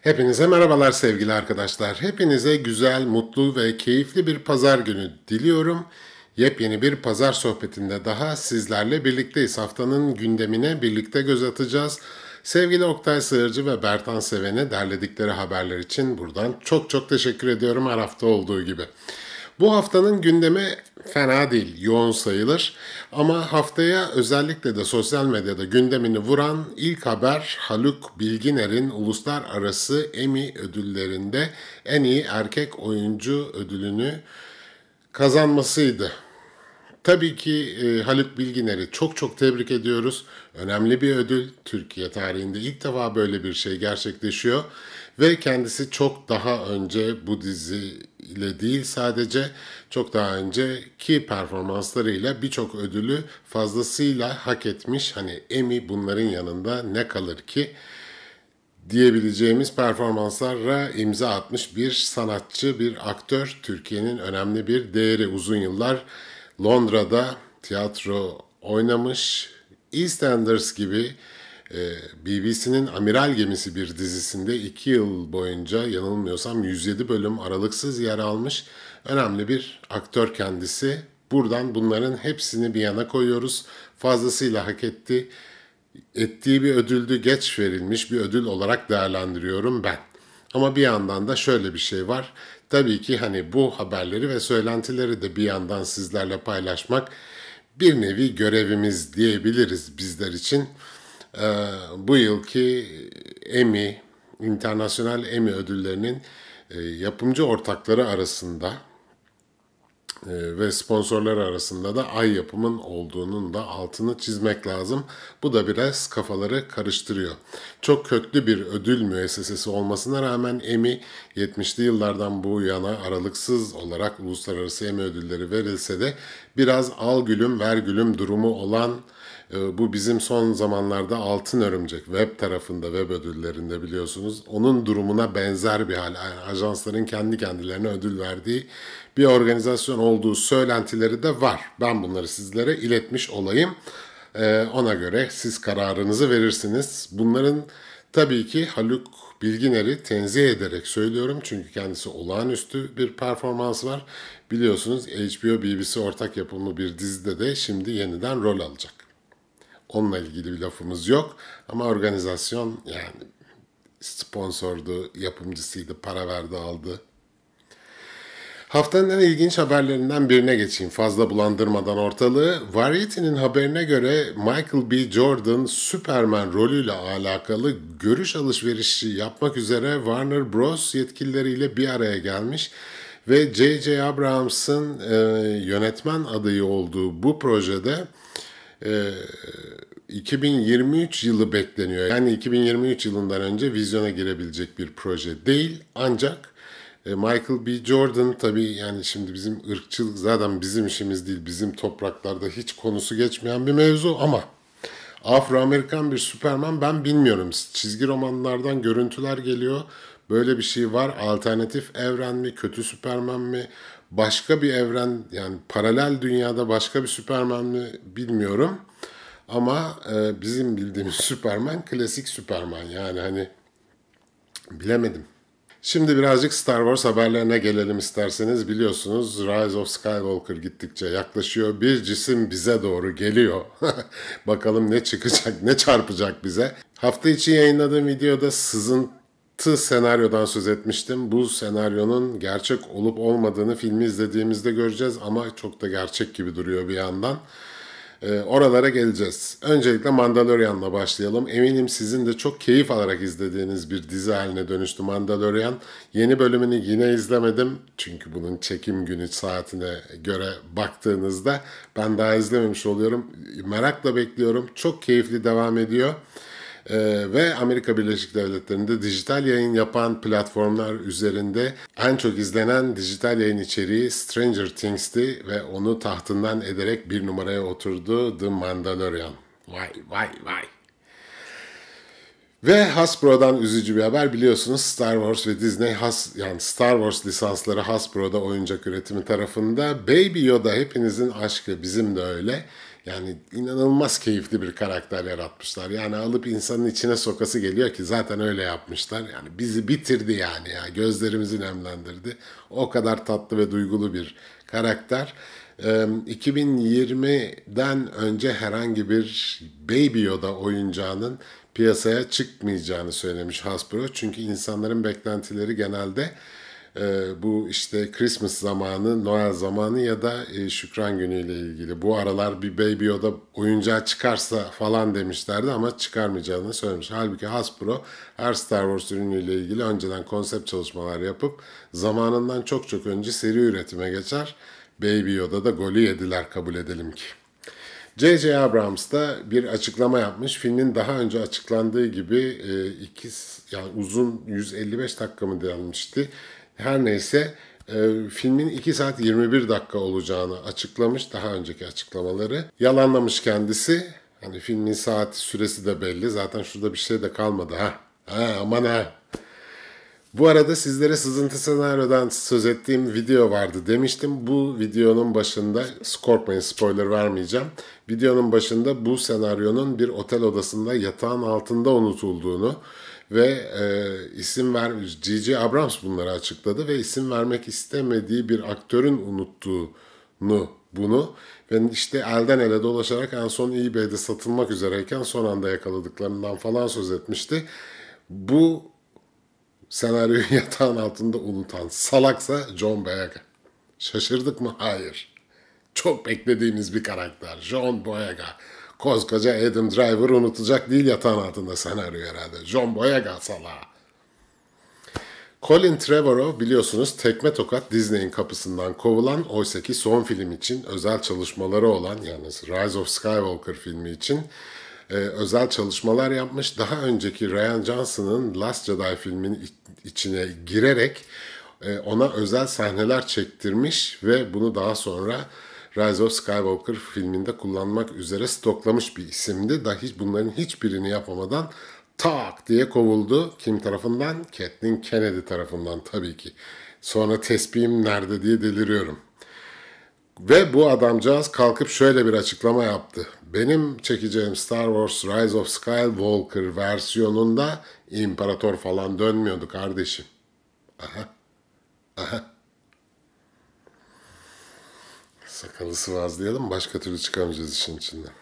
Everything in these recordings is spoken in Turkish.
Hepinize merhabalar sevgili arkadaşlar. Hepinize güzel, mutlu ve keyifli bir pazar günü diliyorum. Yepyeni bir pazar sohbetinde daha sizlerle birlikteyiz. Haftanın gündemine birlikte göz atacağız. Sevgili Oktay Sığırcı ve Bertan Seven'e derledikleri haberler için buradan çok çok teşekkür ediyorum her hafta olduğu gibi. Bu haftanın gündemi fena değil, yoğun sayılır. Ama haftaya özellikle de sosyal medyada gündemini vuran ilk haber Haluk Bilginer'in uluslararası Emmy ödüllerinde en iyi erkek oyuncu ödülünü kazanmasıydı. Tabii ki e, Haluk Bilginer'i çok çok tebrik ediyoruz. Önemli bir ödül. Türkiye tarihinde ilk defa böyle bir şey gerçekleşiyor. Ve kendisi çok daha önce bu dizi ile değil sadece çok daha önceki performanslarıyla birçok ödülü fazlasıyla hak etmiş. Hani Emmy bunların yanında ne kalır ki? diyebileceğimiz performanslarla imza atmış bir sanatçı, bir aktör. Türkiye'nin önemli bir değeri uzun yıllar Londra'da tiyatro oynamış. EastEnders gibi e, BBC'nin Amiral Gemisi bir dizisinde 2 yıl boyunca yanılmıyorsam 107 bölüm aralıksız yer almış önemli bir aktör kendisi. Buradan bunların hepsini bir yana koyuyoruz. Fazlasıyla hak etti. Ettiği bir ödüldü geç verilmiş bir ödül olarak değerlendiriyorum ben. Ama bir yandan da şöyle bir şey var. Tabii ki hani bu haberleri ve söylentileri de bir yandan sizlerle paylaşmak bir nevi görevimiz diyebiliriz bizler için. Ee, bu yılki Emmy, International Emmy ödüllerinin e, yapımcı ortakları arasında ee, ve sponsorlar arasında da Ay Yapım'ın olduğunun da altını çizmek lazım. Bu da biraz kafaları karıştırıyor. Çok köklü bir ödül müessesesi olmasına rağmen Emmy 70'li yıllardan bu yana aralıksız olarak uluslararası Emmy ödülleri verilse de biraz al gülüm ver gülüm durumu olan e, bu bizim son zamanlarda Altın Örümcek web tarafında web ödüllerinde biliyorsunuz. Onun durumuna benzer bir hal. Yani ajansların kendi kendilerine ödül verdiği bir organizasyon olduğu söylentileri de var. Ben bunları sizlere iletmiş olayım. Ee, ona göre siz kararınızı verirsiniz. Bunların tabii ki Haluk Bilginer'i tenzih ederek söylüyorum. Çünkü kendisi olağanüstü bir performans var. Biliyorsunuz HBO BBC ortak yapımı bir dizide de şimdi yeniden rol alacak. Onunla ilgili bir lafımız yok. Ama organizasyon yani sponsordu, yapımcısıydı, para verdi, aldı. Haftanın en ilginç haberlerinden birine geçeyim fazla bulandırmadan ortalığı. Variety'nin haberine göre Michael B. Jordan Superman rolüyle alakalı görüş alışverişi yapmak üzere Warner Bros. yetkilileriyle bir araya gelmiş ve J.J. Abrams'ın e, yönetmen adayı olduğu bu projede e, 2023 yılı bekleniyor. Yani 2023 yılından önce vizyona girebilecek bir proje değil ancak e, Michael B. Jordan tabii yani şimdi bizim ırkçılık zaten bizim işimiz değil. Bizim topraklarda hiç konusu geçmeyen bir mevzu ama Afro-Amerikan bir Superman ben bilmiyorum. Çizgi romanlardan görüntüler geliyor. Böyle bir şey var. Alternatif evren mi, kötü Superman mi, başka bir evren yani paralel dünyada başka bir Superman mi bilmiyorum. Ama e, bizim bildiğimiz Superman klasik Superman yani hani bilemedim. Şimdi birazcık Star Wars haberlerine gelelim isterseniz. Biliyorsunuz Rise of Skywalker gittikçe yaklaşıyor. Bir cisim bize doğru geliyor. Bakalım ne çıkacak, ne çarpacak bize. Hafta içi yayınladığım videoda sızıntı senaryodan söz etmiştim. Bu senaryonun gerçek olup olmadığını filmi izlediğimizde göreceğiz ama çok da gerçek gibi duruyor bir yandan. E, oralara geleceğiz. Öncelikle Mandalorian'la başlayalım. Eminim sizin de çok keyif alarak izlediğiniz bir dizi haline dönüştü Mandalorian. Yeni bölümünü yine izlemedim. Çünkü bunun çekim günü saatine göre baktığınızda ben daha izlememiş oluyorum. Merakla bekliyorum. Çok keyifli devam ediyor e, ve Amerika Birleşik Devletleri'nde dijital yayın yapan platformlar üzerinde en çok izlenen dijital yayın içeriği Stranger Things'ti ve onu tahtından ederek bir numaraya oturdu The Mandalorian. Vay vay vay. Ve Hasbro'dan üzücü bir haber biliyorsunuz Star Wars ve Disney has yani Star Wars lisansları Hasbro'da oyuncak üretimi tarafında Baby Yoda hepinizin aşkı bizim de öyle yani inanılmaz keyifli bir karakter yaratmışlar. Yani alıp insanın içine sokası geliyor ki zaten öyle yapmışlar. Yani bizi bitirdi yani ya. Gözlerimizi nemlendirdi. O kadar tatlı ve duygulu bir karakter. 2020'den önce herhangi bir Baby Yoda oyuncağının piyasaya çıkmayacağını söylemiş Hasbro. Çünkü insanların beklentileri genelde ee, bu işte Christmas zamanı, Noel zamanı ya da e, Şükran Günü ile ilgili. Bu aralar bir Baby Yoda oyuncağı çıkarsa falan demişlerdi ama çıkarmayacağını söylemiş. Halbuki Hasbro her Star Wars ürünüyle ilgili önceden konsept çalışmalar yapıp zamanından çok çok önce seri üretime geçer. Baby Yoda da golü yediler kabul edelim ki. J.J. Abrams da bir açıklama yapmış. Filmin daha önce açıklandığı gibi e, iki yani uzun 155 dakika mı denmişti? Her neyse e, filmin 2 saat 21 dakika olacağını açıklamış daha önceki açıklamaları. Yalanlamış kendisi. Hani filmin saati süresi de belli. Zaten şurada bir şey de kalmadı ha. Ha aman ha. Bu arada sizlere sızıntı senaryodan söz ettiğim video vardı demiştim. Bu videonun başında, korkmayın spoiler vermeyeceğim. Videonun başında bu senaryonun bir otel odasında yatağın altında unutulduğunu, ve e, isim ver G.G. Abrams bunları açıkladı ve isim vermek istemediği bir aktörün unuttuğunu bunu ve işte elden ele dolaşarak en son eBay'de satılmak üzereyken son anda yakaladıklarından falan söz etmişti. Bu senaryoyu yatağın altında unutan salaksa John Boyega. Şaşırdık mı? Hayır. Çok beklediğimiz bir karakter John Boyega. Koskoca Adam Driver unutacak değil yatağın altında senaryo herhalde. John Boyega sala. Colin Trevorrow biliyorsunuz tekme tokat Disney'in kapısından kovulan oysaki son film için özel çalışmaları olan yani Rise of Skywalker filmi için e, özel çalışmalar yapmış. Daha önceki Ryan Johnson'ın Last Jedi filminin içine girerek e, ona özel sahneler çektirmiş ve bunu daha sonra Rise of Skywalker filminde kullanmak üzere stoklamış bir isimdi. Da hiç bunların hiçbirini yapamadan tak diye kovuldu. Kim tarafından? Kathleen Kennedy tarafından tabii ki. Sonra tespihim nerede diye deliriyorum. Ve bu adamcağız kalkıp şöyle bir açıklama yaptı. Benim çekeceğim Star Wars Rise of Skywalker versiyonunda imparator falan dönmüyordu kardeşim. Aha. Aha. Sakalı sıvazlayalım. Başka türlü çıkamayacağız işin içinden.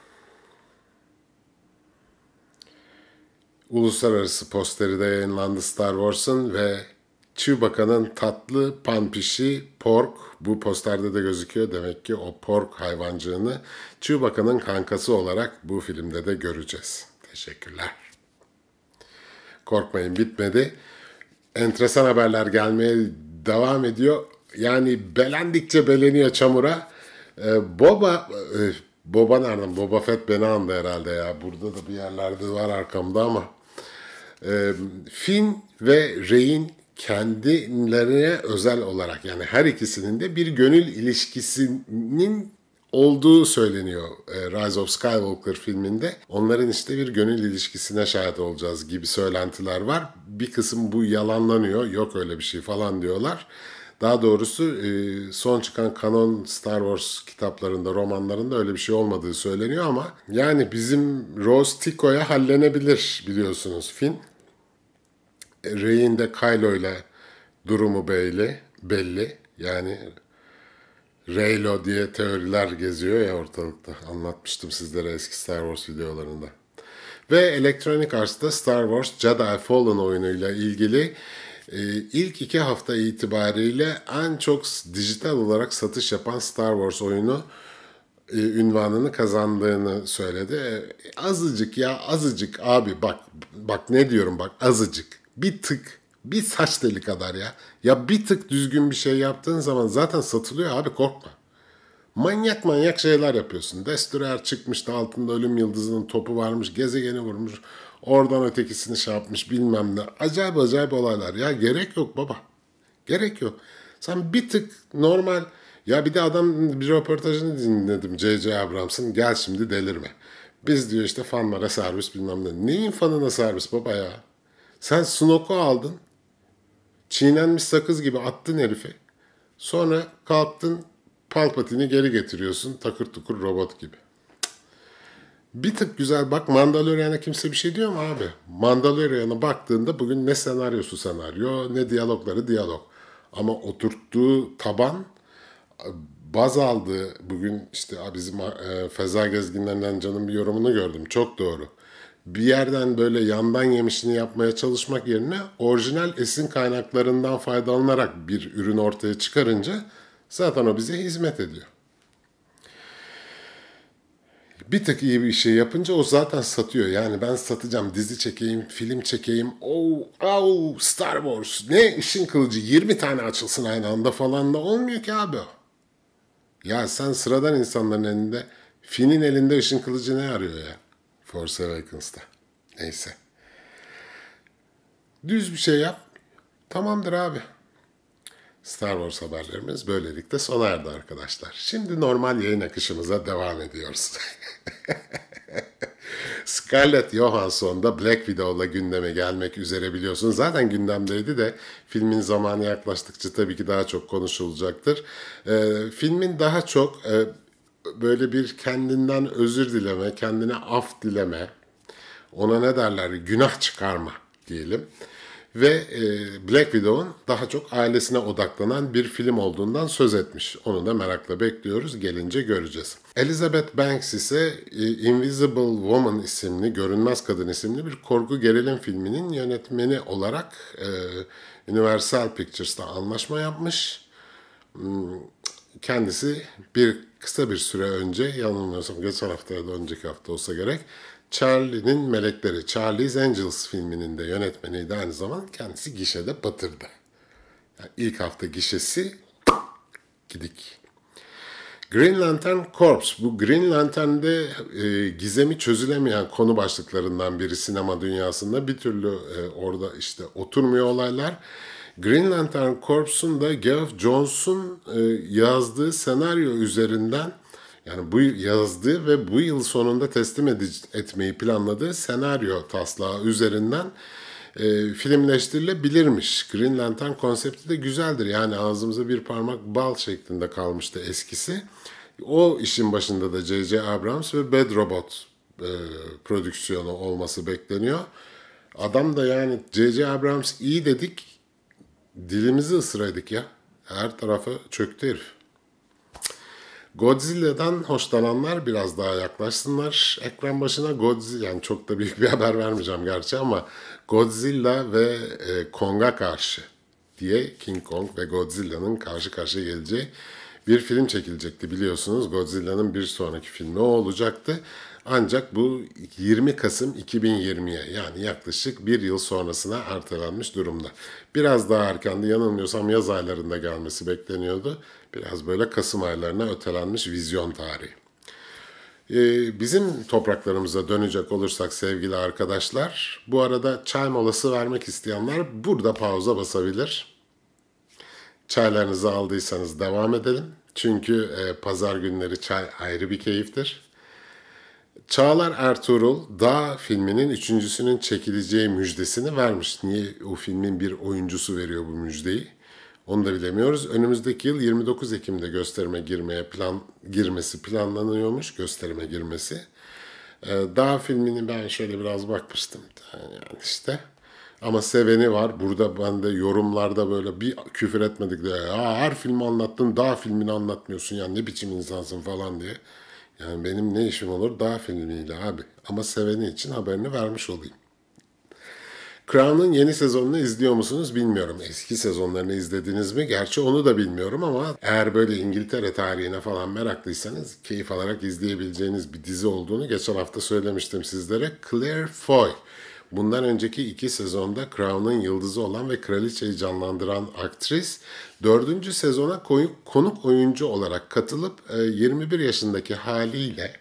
Uluslararası posteride de yayınlandı Star Wars'ın ve Chewbacca'nın tatlı panpişi pork bu posterde de gözüküyor. Demek ki o pork hayvancığını Chewbacca'nın kankası olarak bu filmde de göreceğiz. Teşekkürler. Korkmayın bitmedi. Enteresan haberler gelmeye devam ediyor. Yani belendikçe beleniyor çamura. Ee, Boba e, Boba nereden? Boba Fett beni andı herhalde ya. Burada da bir yerlerde var arkamda ama. Ee, Finn ve Rey'in kendilerine özel olarak yani her ikisinin de bir gönül ilişkisinin olduğu söyleniyor e, Rise of Skywalker filminde. Onların işte bir gönül ilişkisine şahit olacağız gibi söylentiler var. Bir kısım bu yalanlanıyor, yok öyle bir şey falan diyorlar. Daha doğrusu e, son çıkan kanon Star Wars kitaplarında, romanlarında öyle bir şey olmadığı söyleniyor ama yani bizim Rose Tico'ya hallenebilir biliyorsunuz Finn. E, Rey'in de Kylo ile durumu belli. belli. Yani Reylo diye teoriler geziyor ya ortalıkta. Anlatmıştım sizlere eski Star Wars videolarında. Ve Electronic Arts'ta Star Wars Jedi Fallen oyunuyla ilgili ee, ilk iki hafta itibariyle en çok dijital olarak satış yapan Star Wars oyunu e, ünvanını kazandığını söyledi. Ee, azıcık ya azıcık abi bak bak ne diyorum bak azıcık bir tık bir saç deli kadar ya. Ya bir tık düzgün bir şey yaptığın zaman zaten satılıyor abi korkma. Manyak manyak şeyler yapıyorsun. Destürer çıkmıştı altında ölüm yıldızının topu varmış gezegeni vurmuş Oradan ötekisini şey yapmış bilmem ne. Acayip acayip olaylar. Ya gerek yok baba. Gerek yok. Sen bir tık normal ya bir de adam bir röportajını dinledim C.C. Abrams'ın gel şimdi delirme. Biz diyor işte fanlara servis bilmem ne. Neyin fanına servis baba ya? Sen Snok'u aldın. Çiğnenmiş sakız gibi attın herifi. Sonra kalktın Palpatine'i geri getiriyorsun takır tukur robot gibi bir tık güzel bak Mandalorian'a kimse bir şey diyor mu abi? Mandalorian'a baktığında bugün ne senaryosu senaryo ne diyalogları diyalog. Ama oturttuğu taban baz aldı bugün işte bizim e, Feza Gezginlerinden canım bir yorumunu gördüm. Çok doğru. Bir yerden böyle yandan yemişini yapmaya çalışmak yerine orijinal esin kaynaklarından faydalanarak bir ürün ortaya çıkarınca zaten o bize hizmet ediyor bir tık iyi bir şey yapınca o zaten satıyor. Yani ben satacağım, dizi çekeyim, film çekeyim. Oh, oh, Star Wars. Ne işin kılıcı 20 tane açılsın aynı anda falan da olmuyor ki abi. Ya sen sıradan insanların elinde, Finn'in elinde ışın kılıcı ne arıyor ya? Force Awakens'ta. Neyse. Düz bir şey yap. Tamamdır abi. Star Wars haberlerimiz böylelikle sona erdi arkadaşlar. Şimdi normal yayın akışımıza devam ediyoruz. Scarlett Johansson da Black Widow'la gündeme gelmek üzere biliyorsun. Zaten gündemdeydi de filmin zamanı yaklaştıkça tabii ki daha çok konuşulacaktır. Ee, filmin daha çok e, böyle bir kendinden özür dileme, kendine af dileme, ona ne derler günah çıkarma diyelim ve e, Black Widow'un daha çok ailesine odaklanan bir film olduğundan söz etmiş. Onu da merakla bekliyoruz. Gelince göreceğiz. Elizabeth Banks ise e, Invisible Woman isimli, Görünmez Kadın isimli bir korku gerilim filminin yönetmeni olarak e, Universal Pictures'ta anlaşma yapmış. Hmm, kendisi bir kısa bir süre önce yanılmıyorsam geçen hafta ya da önceki hafta olsa gerek Charlie'nin Melekleri, Charlie's Angels filminin de yönetmeniydi aynı zaman. Kendisi gişede batırdı. Yani ilk hafta gişesi gidik. Green Lantern Corps. Bu Green Lantern'de e, gizemi çözülemeyen konu başlıklarından biri sinema dünyasında. Bir türlü e, orada işte oturmuyor olaylar. Green Lantern Corps'un da Geoff Johnson e, yazdığı senaryo üzerinden yani bu yazdığı ve bu yıl sonunda teslim etmeyi planladığı senaryo taslağı üzerinden e, filmleştirilebilirmiş. Green Lantern konsepti de güzeldir. Yani ağzımıza bir parmak bal şeklinde kalmıştı eskisi. O işin başında da J.J. Abrams ve Bad Robot e, prodüksiyonu olması bekleniyor. Adam da yani J.J. Abrams iyi dedik, dilimizi ısıraydık ya. Her tarafa çöktü herif. Godzilla'dan hoşlananlar biraz daha yaklaşsınlar. Ekran başına Godzilla, yani çok da büyük bir haber vermeyeceğim gerçi ama Godzilla ve e, Kong'a karşı diye King Kong ve Godzilla'nın karşı karşıya geleceği bir film çekilecekti biliyorsunuz. Godzilla'nın bir sonraki filmi o olacaktı. Ancak bu 20 Kasım 2020'ye yani yaklaşık bir yıl sonrasına ertelenmiş durumda. Biraz daha erkendi yanılmıyorsam yaz aylarında gelmesi bekleniyordu. Biraz böyle Kasım aylarına ötelenmiş vizyon tarihi. Ee, bizim topraklarımıza dönecek olursak sevgili arkadaşlar, bu arada çay molası vermek isteyenler burada pauza basabilir. Çaylarınızı aldıysanız devam edelim. Çünkü e, pazar günleri çay ayrı bir keyiftir. Çağlar Ertuğrul Dağ filminin üçüncüsünün çekileceği müjdesini vermiş. Niye o filmin bir oyuncusu veriyor bu müjdeyi? Onu da bilemiyoruz. Önümüzdeki yıl 29 Ekim'de gösterime girmeye plan girmesi planlanıyormuş. Gösterime girmesi. Ee, daha filmini ben şöyle biraz bakmıştım. Yani işte. Ama seveni var. Burada ben de yorumlarda böyle bir küfür etmedik de ya her filmi anlattın daha filmini anlatmıyorsun yani ne biçim insansın falan diye. Yani benim ne işim olur daha filmiyle abi. Ama seveni için haberini vermiş olayım. Crown'un yeni sezonunu izliyor musunuz bilmiyorum. Eski sezonlarını izlediniz mi? Gerçi onu da bilmiyorum ama eğer böyle İngiltere tarihine falan meraklıysanız keyif alarak izleyebileceğiniz bir dizi olduğunu geçen hafta söylemiştim sizlere. Claire Foy Bundan önceki iki sezonda Crown'un yıldızı olan ve kraliçeyi canlandıran aktris dördüncü sezona konuk oyuncu olarak katılıp 21 e, yaşındaki haliyle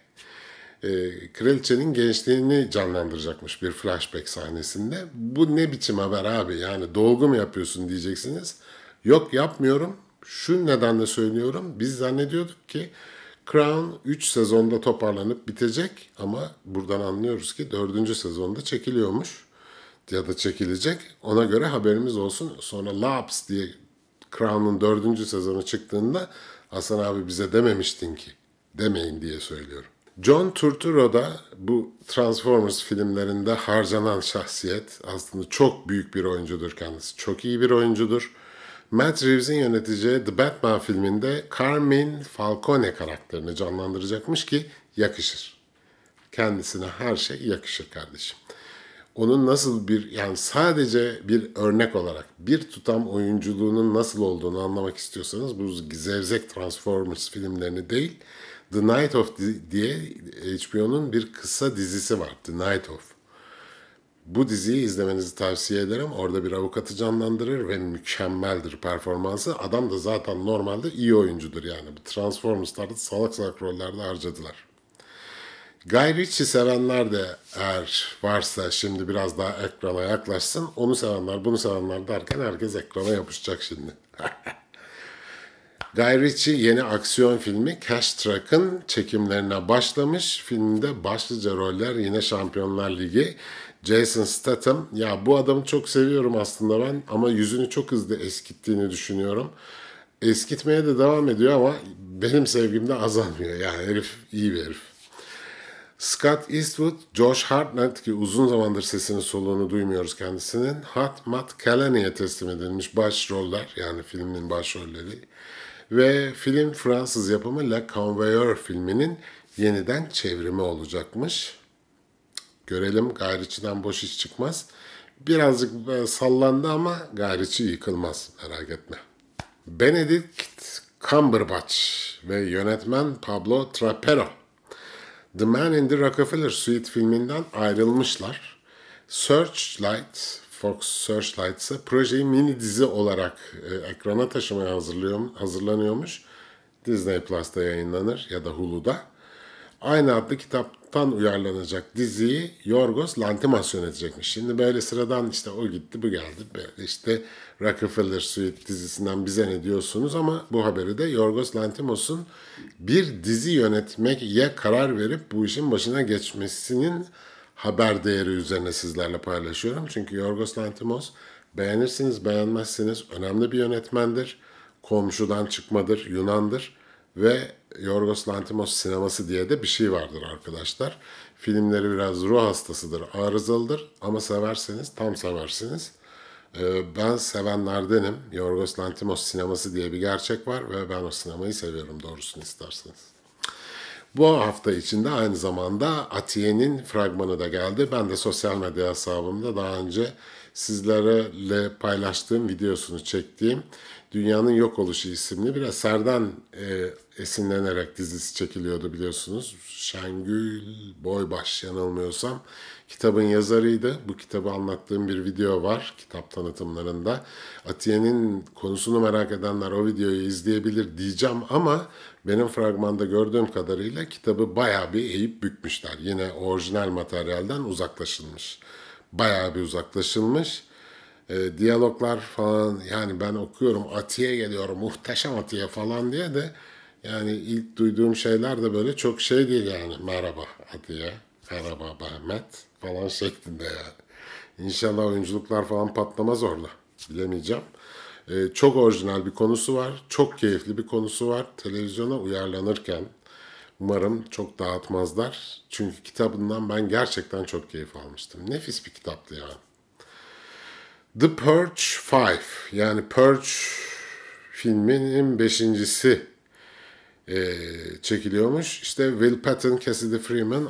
e, kraliçenin gençliğini canlandıracakmış bir flashback sahnesinde. Bu ne biçim haber abi yani dolgu mu yapıyorsun diyeceksiniz. Yok yapmıyorum. Şu nedenle söylüyorum. Biz zannediyorduk ki Crown 3 sezonda toparlanıp bitecek ama buradan anlıyoruz ki 4. sezonda çekiliyormuş ya da çekilecek. Ona göre haberimiz olsun. Sonra Laps diye Crown'un 4. sezonu çıktığında Hasan abi bize dememiştin ki. Demeyin diye söylüyorum. John Turturro da bu Transformers filmlerinde harcanan şahsiyet aslında çok büyük bir oyuncudur kendisi. Çok iyi bir oyuncudur Matt Reeves'in yöneteceği The Batman filminde Carmine Falcone karakterini canlandıracakmış ki yakışır. Kendisine her şey yakışır kardeşim. Onun nasıl bir yani sadece bir örnek olarak bir tutam oyunculuğunun nasıl olduğunu anlamak istiyorsanız bu zevzek Transformers filmlerini değil The Night of diye HBO'nun bir kısa dizisi var. The Night of. Bu diziyi izlemenizi tavsiye ederim. Orada bir avukatı canlandırır ve mükemmeldir performansı. Adam da zaten normalde iyi oyuncudur yani. Bu Transformers'larda salak salak rollerde harcadılar. Guy Ritchie sevenler de eğer varsa şimdi biraz daha ekrana yaklaşsın. Onu sevenler, bunu sevenler derken herkes ekrana yapışacak şimdi. Guy Ritchie yeni aksiyon filmi Cash Truck'ın çekimlerine başlamış. Filmde başlıca roller yine Şampiyonlar Ligi Jason Statham. Ya bu adamı çok seviyorum aslında ben ama yüzünü çok hızlı eskittiğini düşünüyorum. Eskitmeye de devam ediyor ama benim sevgim de azalmıyor. Yani herif iyi bir herif. Scott Eastwood, Josh Hartnett ki uzun zamandır sesini soluğunu duymuyoruz kendisinin. Hat Matt Callahan'e teslim edilmiş başroller yani filmin başrolleri. Ve film Fransız yapımı La Convoyeur filminin yeniden çevrimi olacakmış. Görelim gayriçiden boş iş çıkmaz. Birazcık e, sallandı ama gayriçi yıkılmaz merak etme. Benedict Cumberbatch ve yönetmen Pablo Trapero. The Man in the Rockefeller Suite filminden ayrılmışlar. Searchlight, Fox Searchlight ise projeyi mini dizi olarak e, ekrana taşımaya hazırlıyor, hazırlanıyormuş. Disney Plus'ta yayınlanır ya da Hulu'da. Aynı adlı kitap kitaptan uyarlanacak diziyi Yorgos Lantimos yönetecekmiş. Şimdi böyle sıradan işte o gitti bu geldi. Böyle işte Rockefeller Suite dizisinden bize ne diyorsunuz ama bu haberi de Yorgos Lantimos'un bir dizi yönetmeye karar verip bu işin başına geçmesinin haber değeri üzerine sizlerle paylaşıyorum. Çünkü Yorgos Lantimos beğenirsiniz beğenmezsiniz önemli bir yönetmendir. Komşudan çıkmadır, Yunan'dır ve Yorgos Lantimos sineması diye de bir şey vardır arkadaşlar. Filmleri biraz ruh hastasıdır, arızalıdır ama severseniz tam seversiniz. Ee, ben sevenlerdenim. Yorgos Lantimos sineması diye bir gerçek var ve ben o sinemayı seviyorum doğrusunu isterseniz. Bu hafta içinde aynı zamanda Atiye'nin fragmanı da geldi. Ben de sosyal medya hesabımda daha önce sizlerle paylaştığım videosunu çektiğim Dünyanın Yok Oluşu isimli biraz Serdan e, esinlenerek dizisi çekiliyordu biliyorsunuz. Şengül Boybaş yanılmıyorsam kitabın yazarıydı. Bu kitabı anlattığım bir video var kitap tanıtımlarında. Atiye'nin konusunu merak edenler o videoyu izleyebilir diyeceğim ama benim fragmanda gördüğüm kadarıyla kitabı baya bir eğip bükmüşler. Yine orijinal materyalden uzaklaşılmış. Baya bir uzaklaşılmış e, diyaloglar falan yani ben okuyorum Atiye geliyorum muhteşem Atiye falan diye de yani ilk duyduğum şeyler de böyle çok şey değil yani merhaba Atiye, merhaba Mehmet falan şeklinde yani. İnşallah oyunculuklar falan patlamaz orada bilemeyeceğim. E, çok orijinal bir konusu var, çok keyifli bir konusu var televizyona uyarlanırken. Umarım çok dağıtmazlar. Çünkü kitabından ben gerçekten çok keyif almıştım. Nefis bir kitaptı yani. The Purge 5 yani Purge filminin beşincisi e, çekiliyormuş. İşte Will Patton, Cassidy Freeman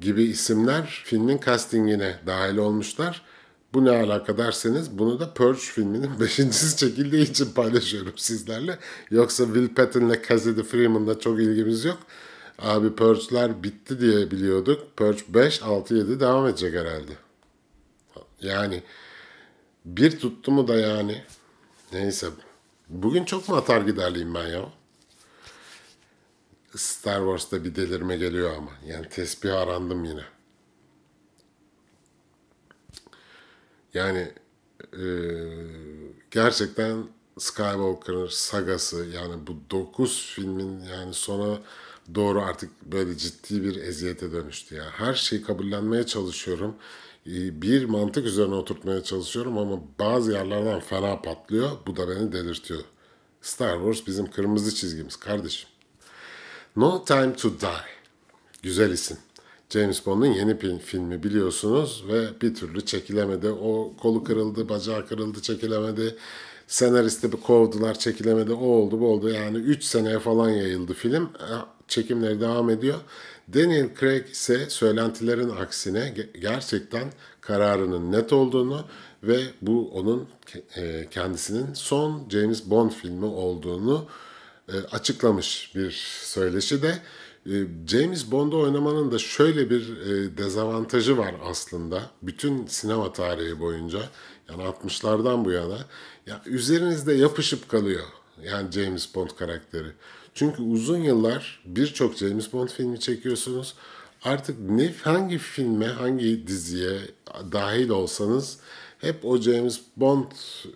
gibi isimler filmin castingine dahil olmuşlar. Bu ne alaka derseniz bunu da Purge filminin beşincisi çekildiği için paylaşıyorum sizlerle. Yoksa Will Patton Patton'la Cassidy Freeman'la çok ilgimiz yok. Abi Purge'ler bitti diye biliyorduk. Purge 5, 6, 7 devam edecek herhalde. Yani bir tuttu mu da yani. Neyse. Bugün çok mu atar giderliyim ben ya? Star Wars'ta bir delirme geliyor ama. Yani tesbih arandım yine. Yani e, gerçekten Skywalker'ın sagası yani bu 9 filmin yani sona doğru artık böyle ciddi bir eziyete dönüştü ya. Her şeyi kabullenmeye çalışıyorum. Ee, bir mantık üzerine oturtmaya çalışıyorum ama bazı yerlerden fena patlıyor. Bu da beni delirtiyor. Star Wars bizim kırmızı çizgimiz kardeşim. No Time to Die. Güzel isim. James Bond'un yeni filmi biliyorsunuz ve bir türlü çekilemedi. O kolu kırıldı, bacağı kırıldı, çekilemedi. Senaristi bir kovdular, çekilemedi. O oldu, bu oldu. Yani 3 seneye falan yayıldı film. Çekimleri devam ediyor. Daniel Craig ise söylentilerin aksine gerçekten kararının net olduğunu ve bu onun e, kendisinin son James Bond filmi olduğunu e, açıklamış bir söyleşi de e, James Bond'u oynamanın da şöyle bir dezavantajı var aslında bütün sinema tarihi boyunca yani 60'lardan bu yana ya üzerinizde yapışıp kalıyor yani James Bond karakteri. Çünkü uzun yıllar birçok James Bond filmi çekiyorsunuz. Artık ne hangi filme, hangi diziye dahil olsanız hep o James Bond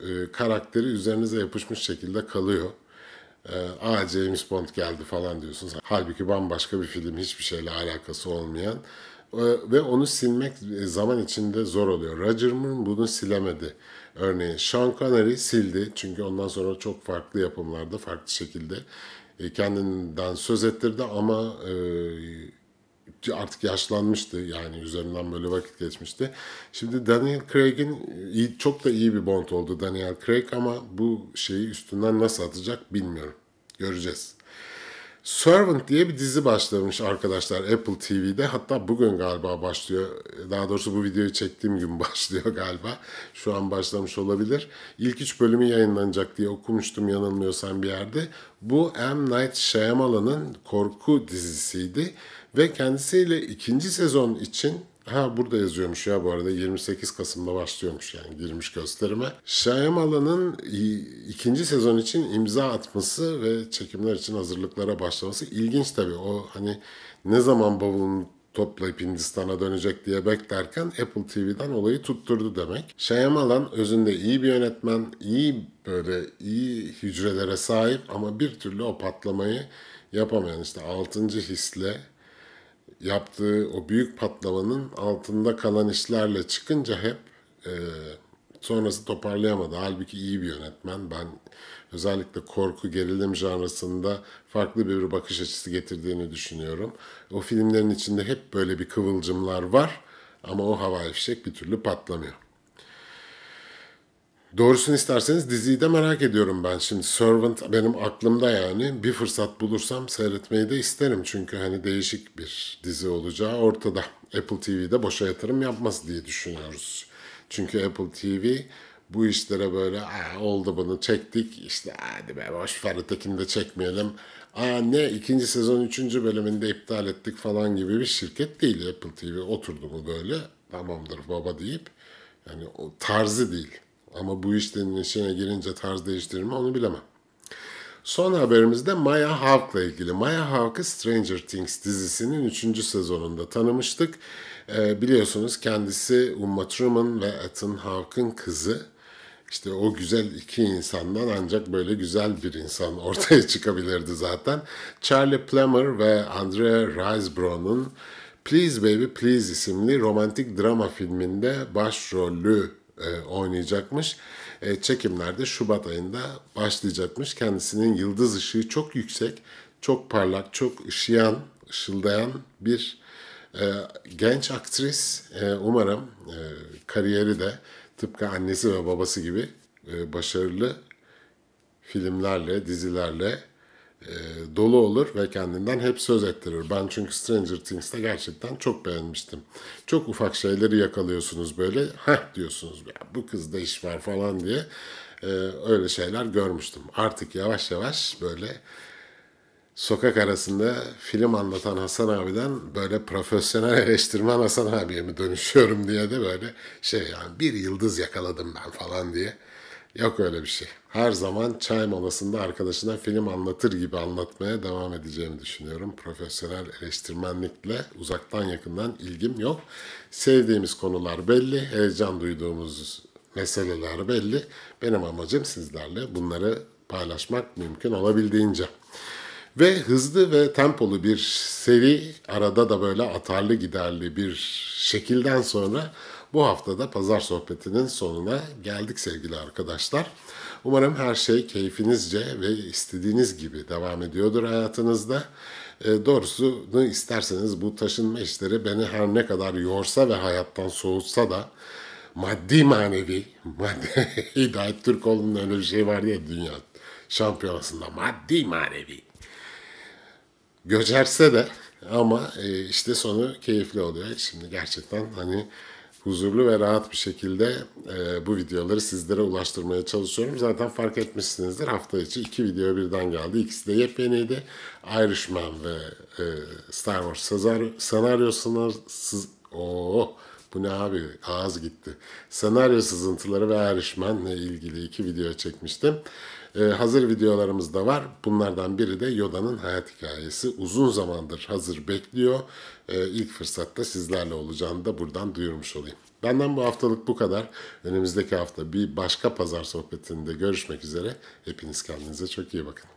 e, karakteri üzerinize yapışmış şekilde kalıyor. E, Aa James Bond geldi falan diyorsunuz. Halbuki bambaşka bir film hiçbir şeyle alakası olmayan e, ve onu silmek e, zaman içinde zor oluyor. Roger Moore bunu silemedi. Örneğin Sean Connery sildi çünkü ondan sonra çok farklı yapımlarda farklı şekilde e, kendinden söz ettirdi ama e, artık yaşlanmıştı yani üzerinden böyle vakit geçmişti. Şimdi Daniel Craig'in e, çok da iyi bir Bond oldu Daniel Craig ama bu şeyi üstünden nasıl atacak bilmiyorum. Göreceğiz. Servant diye bir dizi başlamış arkadaşlar Apple TV'de. Hatta bugün galiba başlıyor. Daha doğrusu bu videoyu çektiğim gün başlıyor galiba. Şu an başlamış olabilir. İlk üç bölümü yayınlanacak diye okumuştum yanılmıyorsam bir yerde. Bu M. Night Shyamalan'ın korku dizisiydi. Ve kendisiyle ikinci sezon için Ha burada yazıyormuş ya bu arada 28 Kasım'da başlıyormuş yani girmiş gösterime. Shyamalan'ın ikinci sezon için imza atması ve çekimler için hazırlıklara başlaması ilginç tabii. O hani ne zaman bavulun toplayıp Hindistan'a dönecek diye beklerken Apple TV'den olayı tutturdu demek. Shyamalan özünde iyi bir yönetmen, iyi böyle iyi hücrelere sahip ama bir türlü o patlamayı yapamayan işte 6. hisle yaptığı o büyük patlamanın altında kalan işlerle çıkınca hep e, sonrası toparlayamadı. Halbuki iyi bir yönetmen. Ben özellikle korku gerilim janrasında farklı bir bakış açısı getirdiğini düşünüyorum. O filmlerin içinde hep böyle bir kıvılcımlar var ama o havai fişek bir türlü patlamıyor. Doğrusunu isterseniz diziyi de merak ediyorum ben. Şimdi Servant benim aklımda yani. Bir fırsat bulursam seyretmeyi de isterim. Çünkü hani değişik bir dizi olacağı ortada. Apple TV'de boşa yatırım yapmaz diye düşünüyoruz. Çünkü Apple TV bu işlere böyle Aa, oldu bunu çektik işte hadi be boş ver ötekini de çekmeyelim. Aa ne ikinci sezon üçüncü bölümünde iptal ettik falan gibi bir şirket değil Apple TV oturdu mu böyle tamamdır baba deyip yani o tarzı değil. Ama bu işlerin işine girince tarz değiştirir mi onu bilemem. Son haberimizde Maya Hawke'la ilgili. Maya Hawke'ı Stranger Things dizisinin 3. sezonunda tanımıştık. Ee, biliyorsunuz kendisi Uma Thurman ve Ethan Hawke'ın kızı. İşte o güzel iki insandan ancak böyle güzel bir insan ortaya çıkabilirdi zaten. Charlie Plummer ve Andrea Riseborough'un Please Baby Please isimli romantik drama filminde başrolü e, oynayacakmış. E, çekimlerde Şubat ayında başlayacakmış. Kendisinin yıldız ışığı çok yüksek, çok parlak, çok ışıyan, ışıldayan bir e, genç aktris. E, umarım e, kariyeri de tıpkı annesi ve babası gibi e, başarılı filmlerle, dizilerle e, dolu olur ve kendinden hep söz ettirir. Ben çünkü Stranger Things'te gerçekten çok beğenmiştim. Çok ufak şeyleri yakalıyorsunuz böyle. Heh diyorsunuz ya bu kızda iş var falan diye e, öyle şeyler görmüştüm. Artık yavaş yavaş böyle sokak arasında film anlatan Hasan abiden böyle profesyonel eleştirmen Hasan abiye mi dönüşüyorum diye de böyle şey yani bir yıldız yakaladım ben falan diye. Yok öyle bir şey her zaman çay molasında arkadaşına film anlatır gibi anlatmaya devam edeceğimi düşünüyorum. Profesyonel eleştirmenlikle uzaktan yakından ilgim yok. Sevdiğimiz konular belli, heyecan duyduğumuz meseleler belli. Benim amacım sizlerle bunları paylaşmak mümkün olabildiğince. Ve hızlı ve tempolu bir seri arada da böyle atarlı giderli bir şekilden sonra bu haftada pazar sohbetinin sonuna geldik sevgili arkadaşlar. Umarım her şey keyfinizce ve istediğiniz gibi devam ediyordur hayatınızda. E, doğrusunu isterseniz bu taşınma işleri beni her ne kadar yorsa ve hayattan soğutsa da maddi manevi, maddi, Hidayet Türkoğlu'nun öyle bir şey var ya dünya şampiyonasında maddi manevi göçerse de ama e, işte sonu keyifli oluyor. Şimdi gerçekten hani huzurlu ve rahat bir şekilde e, bu videoları sizlere ulaştırmaya çalışıyorum. Zaten fark etmişsinizdir hafta içi iki video birden geldi. İkisi de yepyeniydi. Irishman ve e, Star Wars senaryo, senaryosuna sız, oh, bu ne abi ağız gitti. Senaryo sızıntıları ve ile ilgili iki video çekmiştim. Ee, hazır videolarımız da var. Bunlardan biri de Yoda'nın hayat hikayesi. Uzun zamandır hazır bekliyor. Ee, ilk fırsatta sizlerle olacağını da buradan duyurmuş olayım. Benden bu haftalık bu kadar. Önümüzdeki hafta bir başka pazar sohbetinde görüşmek üzere. Hepiniz kendinize çok iyi bakın.